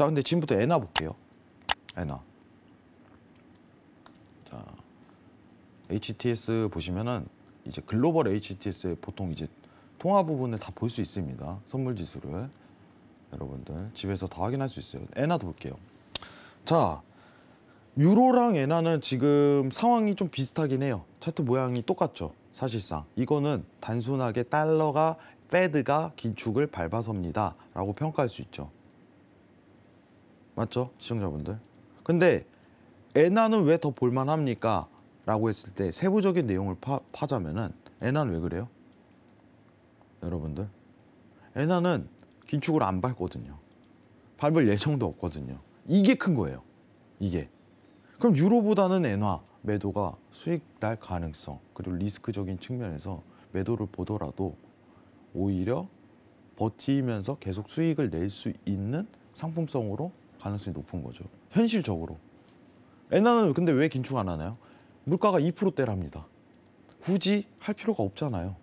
자, 근데 지금부터 애나 볼게요. 애나. 자, HTS 보시면은 이제 글로벌 h t s 의 보통 이제 통화 부분을 다 볼 수 있습니다. 선물 지수를 여러분들 집에서 다 확인할 수 있어요. 애나도 볼게요. 자, 유로랑 애나는 지금 상황이 좀 비슷하긴 해요. 차트 모양이 똑같죠. 사실상 이거는 단순하게 달러가 페드가 긴축을 밟아섭니다 라고 평가할 수 있죠 맞죠? 시청자분들. 근데 애나는왜 더 볼만합니까? 라고 했을 때 세부적인 내용을 파, 파자면은 에나는 왜 그래요? 여러분들. 애나는 긴축을 안 밟거든요. 밟을 예정도 없거든요. 이게 큰 거예요. 이게. 그럼 유로보다는 애나 매도가 수익 날 가능성 그리고 리스크적인 측면에서 매도를 보더라도 오히려 버티면서 계속 수익을 낼 수 있는 상품성으로 가능성이 높은 거죠. 현실적으로. 엔나는 근데 왜 긴축 안 하나요? 물가가 2%대랍니다. 굳이 할 필요가 없잖아요.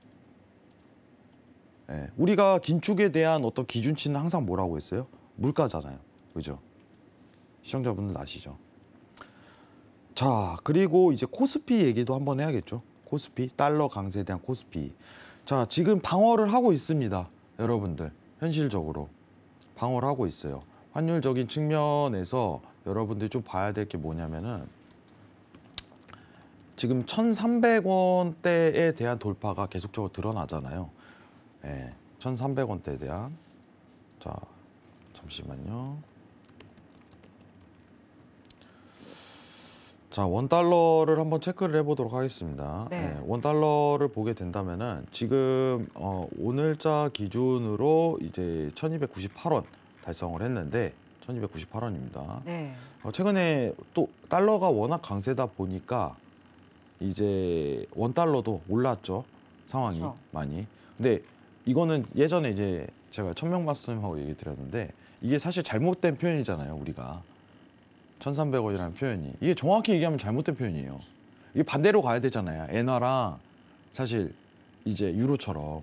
예, 우리가 긴축에 대한 어떤 기준치는 항상 뭐라고 했어요? 물가잖아요. 그죠? 시청자분들 아시죠? 자, 그리고 이제 코스피 얘기도 한번 해야겠죠. 코스피, 달러 강세에 대한 코스피. 자, 지금 방어를 하고 있습니다. 여러분들, 현실적으로. 방어를 하고 있어요. 환율적인 측면에서 여러분들이 좀 봐야 될 게 뭐냐면은 지금 1,300원대에 대한 돌파가 계속적으로 드러나잖아요. 예, 1,300원대에 대한 자 잠시만요. 자, 원 달러를 한번 체크를 해보도록 하겠습니다. 네. 네, 예, 원 달러를 보게 된다면은 지금 어, 오늘자 기준으로 이제 1,298원 달성을 했는데 1298원입니다. 네. 어, 최근에 또 달러가 워낙 강세다 보니까 이제 원 달러도 올랐죠. 상황이 그렇죠. 많이. 근데 이거는 예전에 이제 제가 천명 말씀하고 얘기 드렸는데 이게 사실 잘못된 표현이잖아요, 우리가. 1300원이라는 표현이. 이게 정확히 얘기하면 잘못된 표현이에요. 이게 반대로 가야 되잖아요. 엔화랑 사실 이제 유로처럼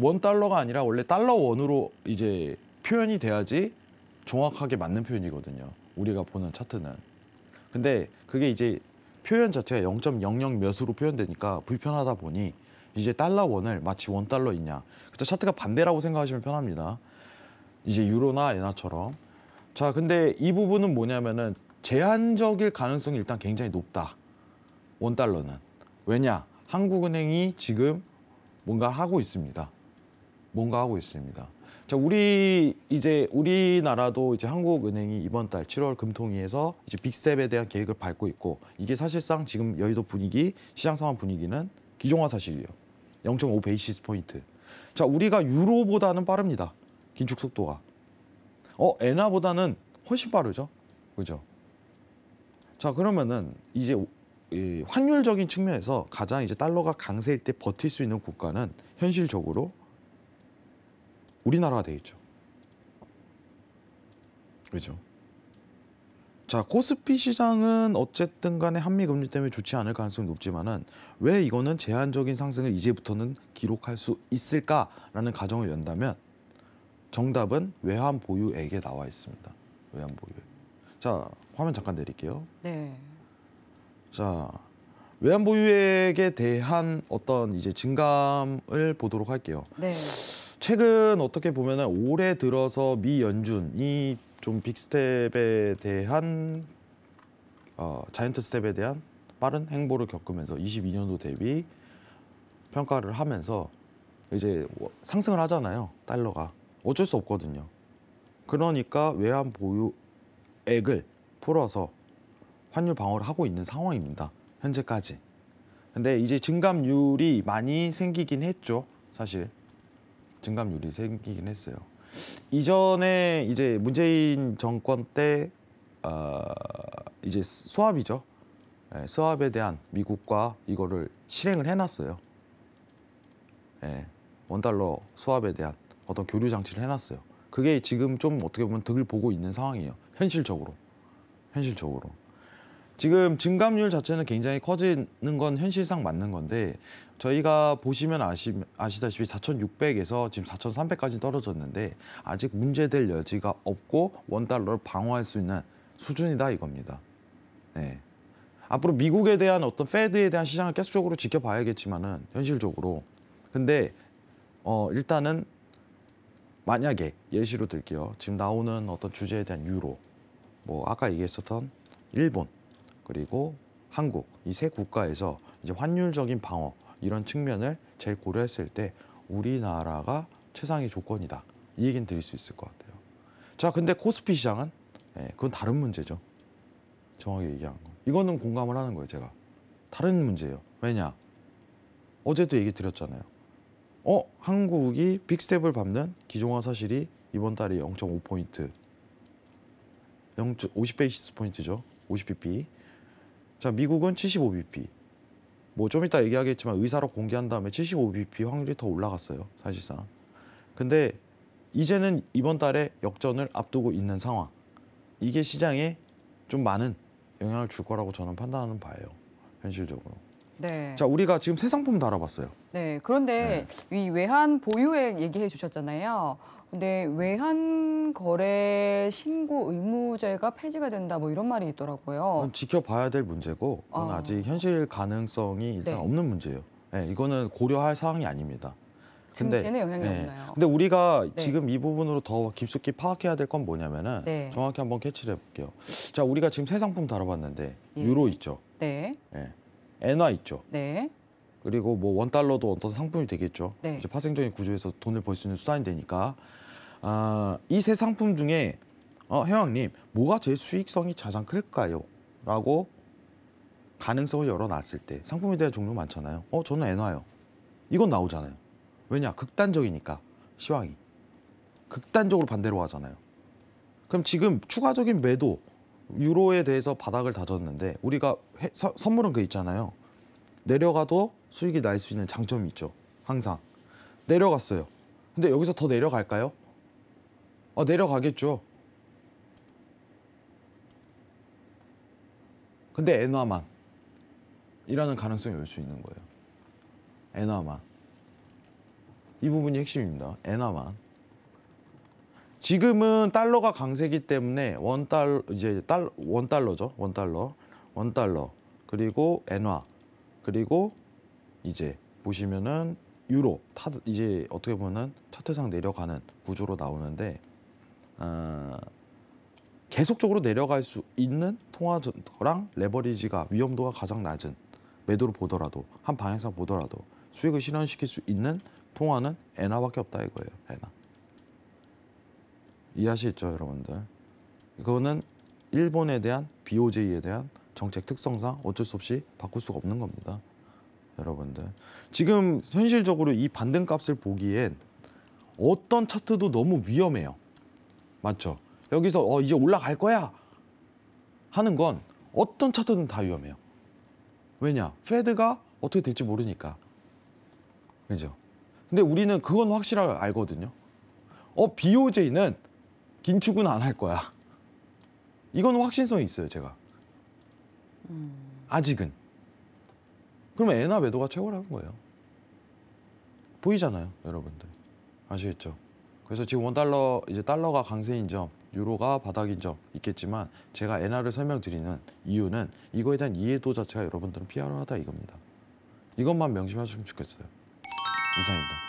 원 달러가 아니라 원래 달러 원으로 이제 표현이 돼야지 정확하게 맞는 표현이거든요. 우리가 보는 차트는. 근데 그게 이제 표현 자체가 0.00 몇으로 표현되니까 불편하다 보니 이제 달러 원을 마치 원 달러 있냐. 그때 차트가 반대라고 생각하시면 편합니다. 이제 유로나 엔화처럼. 자, 근데 이 부분은 뭐냐면은 제한적일 가능성이 일단 굉장히 높다. 원 달러는. 왜냐? 한국은행이 지금 뭔가 하고 있습니다. 뭔가 하고 있습니다. 자, 우리 이제 우리나라도 이제 한국은행이 이번 달 7월 금통위에서 이제 빅스텝에 대한 계획을 밟고 있고 이게 사실상 지금 여의도 분위기, 시장 상황 분위기는 기종화 사실이에요. 0.5 베이시스 포인트. 자, 우리가 유로보다는 빠릅니다. 긴축 속도가. 어, 엔화보다는 훨씬 빠르죠. 그죠? 자, 그러면은 이제 이 환율적인 측면에서 가장 이제 달러가 강세일 때 버틸 수 있는 국가는 현실적으로 우리나라가 돼 있죠. 그죠? 자 코스피 시장은 어쨌든 간에 한미 금리 때문에 좋지 않을 가능성이 높지만은 왜 이거는 제한적인 상승을 이제부터는 기록할 수 있을까라는 가정을 연다면 정답은 외환 보유액에 나와 있습니다. 외환 보유액. 자 화면 잠깐 내릴게요. 네. 자 외환 보유액에 대한 어떤 이제 증감을 보도록 할게요. 네. 최근 어떻게 보면 올해 들어서 미 연준이 좀 빅스텝에 대한 어, 자이언트 스텝에 대한 빠른 행보를 겪으면서 22년도 대비 평가를 하면서 이제 상승을 하잖아요 달러가 어쩔 수 없거든요 그러니까 외환 보유액을 풀어서 환율 방어를 하고 있는 상황입니다 현재까지 근데 이제 증감률이 많이 생기긴 했죠 사실 증감률이 생기긴 했어요. 이전에 이제 문재인 정권 때 어, 이제 수합이죠. 예, 수합에 대한 미국과 이거를 실행을 해놨어요. 예, 원달러 수합에 대한 어떤 교류 장치를 해놨어요. 그게 지금 좀 어떻게 보면 득을 보고 있는 상황이에요. 현실적으로. 현실적으로. 지금 증감률 자체는 굉장히 커지는 건 현실상 맞는 건데 저희가 보시면 아시, 아시다시피 4,600에서 지금 4,300까지 떨어졌는데 아직 문제될 여지가 없고 원달러를 방어할 수 있는 수준이다 이겁니다. 네. 앞으로 미국에 대한 어떤 패드에 대한 시장을 계속적으로 지켜봐야겠지만은 현실적으로 근데 어 일단은 만약에 예시로 들게요 지금 나오는 어떤 주제에 대한 유로 뭐 아까 얘기했었던 일본 그리고 한국 이 세 국가에서 이제 환율적인 방어 이런 측면을 제일 고려했을 때 우리나라가 최상의 조건이다. 이 얘기는 드릴 수 있을 것 같아요. 자, 근데 코스피 시장은 예, 그건 다른 문제죠. 정확하게 얘기한 거. 이거는 공감을 하는 거예요, 제가. 다른 문제예요. 왜냐? 어제도 얘기 드렸잖아요. 어, 한국이 빅스텝을 밟는 기종화 사실이 이번 달에 0.5포인트 0.50베이시스 포인트죠. 50bp. 자, 미국은 75bp. 뭐좀 이따 얘기하겠지만 의사로 공개한 다음에 75BP 확률이 더 올라갔어요. 사실상. 근데 이제는 이번 달에 역전을 앞두고 있는 상황. 이게 시장에 좀 많은 영향을 줄 거라고 저는 판단하는 바예요. 현실적으로. 네. 자, 우리가 지금 세 상품 다뤄봤어요. 네. 그런데 네. 이 외환 보유액 얘기해 주셨잖아요. 근데 네, 외환 거래 신고 의무제가 폐지가 된다 뭐 이런 말이 있더라고요. 그건 지켜봐야 될 문제고 그건 아. 아. 직 현실 가능성이 일단 네. 없는 문제예요. 예, 이거는 고려할 사항이 아닙니다. 근데, 에 영향이 예. 없나요? 근데 우리가 네. 지금 이 부분으로 더 깊숙이 파악해야 될 건 뭐냐면은 네. 정확히 한번 캐치를 해볼게요. 자, 우리가 지금 세 상품 다뤄봤는데 예. 유로 있죠, 네. 예. 엔화 있죠, 네. 그리고 뭐 원달러도 어떤 상품이 되겠죠. 네. 이제 파생적인 구조에서 돈을 벌 수 있는 수단이 되니까 아, 이 세 상품 중에 어, 형님 뭐가 제일 수익성이 가장 클까요? 라고 가능성을 열어놨을 때 상품에 대한 종류 많잖아요. 어 저는 엔화요. 이건 나오잖아요. 왜냐 극단적이니까 시황이 극단적으로 반대로 하잖아요. 그럼 지금 추가적인 매도 유로에 대해서 바닥을 다졌는데 우리가 해, 서, 선물은 그 있잖아요. 내려가도 수익이 날 수 있는 장점이 있죠. 항상. 내려갔어요. 근데 여기서 더 내려갈까요? 아, 내려가겠죠. 근데 엔화만 이라는 가능성이 올 수 있는 거예요. 엔화만. 이 부분이 핵심입니다. 엔화만. 지금은 달러가 강세기 때문에 원달 이제 달원 달러죠. 원 달러. 원 달러. 그리고 엔화. 그리고 이제 보시면은 유로 타 이제 어떻게 보면은 차트상 내려가는 구조로 나오는데 어, 계속적으로 내려갈 수 있는 통화랑 레버리지가 위험도가 가장 낮은 매도로 보더라도 한방향상 보더라도 수익을 실현시킬 수 있는 통화는 엔화밖에 없다 이거예요. 엔화 이해하시죠 여러분들? 이거는 일본에 대한 BOJ에 대한 정책 특성상 어쩔 수 없이 바꿀 수가 없는 겁니다. 여러분들 지금 현실적으로 이 반등값을 보기엔 어떤 차트도 너무 위험해요 맞죠? 여기서 어, 이제 올라갈 거야 하는 건 어떤 차트든 다 위험해요 왜냐? 패드가 어떻게 될지 모르니까 그죠? 근데 우리는 그건 확실하게 알거든요 어 BOJ는 긴축은 안 할 거야 이건 확신성이 있어요 제가 음. 아직은 그러면 애나 외도가 최고라는 거예요. 보이잖아요, 여러분들. 아시겠죠? 그래서 지금 원달러, 이제 달러가 강세인 점, 유로가 바닥인 점 있겠지만 제가 엔화를 설명드리는 이유는 이거에 대한 이해도 자체가 여러분들은 피하러 하다 이겁니다. 이것만 명심하셨으면 좋겠어요. 이상입니다.